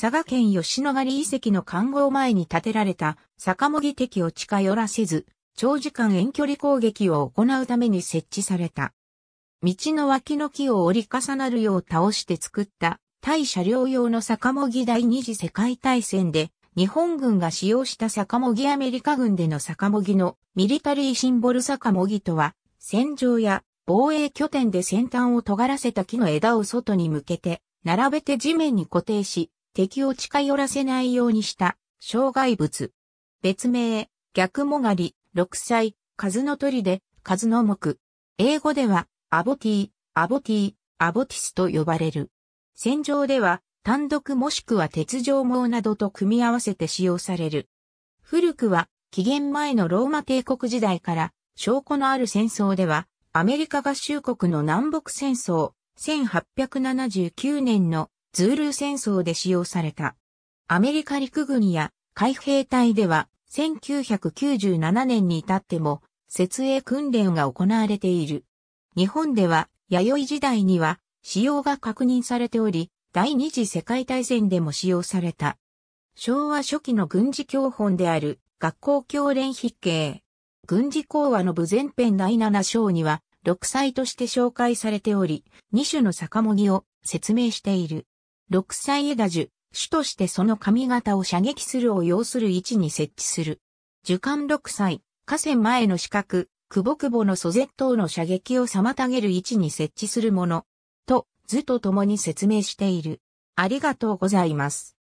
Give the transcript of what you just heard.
佐賀県吉野ヶ里遺跡の看護前に建てられた坂もぎ敵を近寄らせず、長時間遠距離攻撃を行うために設置された。道の脇の木を折り重なるよう倒して作った対車両用の坂もぎ第二次世界大戦で日本軍が使用した坂もぎアメリカ軍での坂もぎのミリタリーシンボル坂もぎとは戦場や防衛拠点で先端を尖らせた木の枝を外に向けて並べて地面に固定し敵を近寄らせないようにした障害物。別名、逆もがり、六歳、数の鳥で、数の木。英語では、アボティ、アボティ、アボティスと呼ばれる。戦場では、単独もしくは鉄条網などと組み合わせて使用される。古くは、紀元前のローマ帝国時代から、証拠のある戦争では、アメリカ合衆国の南北戦争、1879年のズールー戦争で使用された。アメリカ陸軍や海兵隊では1997年に至っても設営訓練が行われている。日本では弥生時代には使用が確認されており、第二次世界大戦でも使用された。昭和初期の軍事教本である学校教練筆形。軍事講話の部前編第7章には、6歳として紹介されており、2種の酒もぎを説明している。六歳枝樹、主としてその髪型を射撃するを要する位置に設置する。樹幹六歳、河川前の四角、久保久保のソ絶等の射撃を妨げる位置に設置するもの、と図と共に説明している。ありがとうございます。